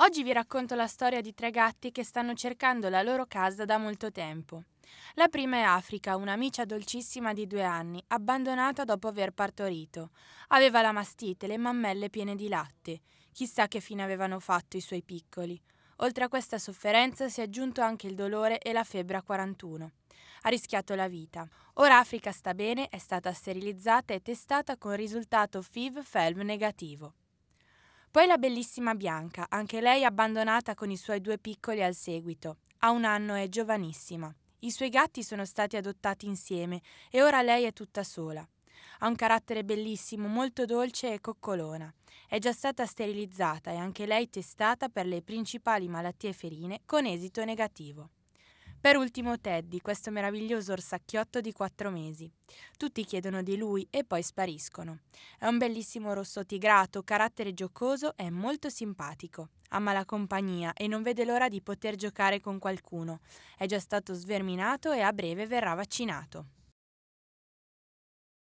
Oggi vi racconto la storia di tre gatti che stanno cercando la loro casa da molto tempo. La prima è Africa, un'amica dolcissima di due anni, abbandonata dopo aver partorito. Aveva la mastite e le mammelle piene di latte. Chissà che fine avevano fatto i suoi piccoli. Oltre a questa sofferenza si è aggiunto anche il dolore e la febbre a 41. Ha rischiato la vita. Ora Africa sta bene, è stata sterilizzata e testata con risultato FIV-FELM negativo. Poi la bellissima Bianca, anche lei abbandonata con i suoi due piccoli al seguito. Ha un anno e è giovanissima. I suoi gatti sono stati adottati insieme e ora lei è tutta sola. Ha un carattere bellissimo, molto dolce e coccolona. È già stata sterilizzata e anche lei testata per le principali malattie ferine con esito negativo. Per ultimo Teddy, questo meraviglioso orsacchiotto di quattro mesi. Tutti chiedono di lui e poi spariscono. È un bellissimo rosso tigrato, carattere giocoso e molto simpatico. Ama la compagnia e non vede l'ora di poter giocare con qualcuno. È già stato sverminato e a breve verrà vaccinato.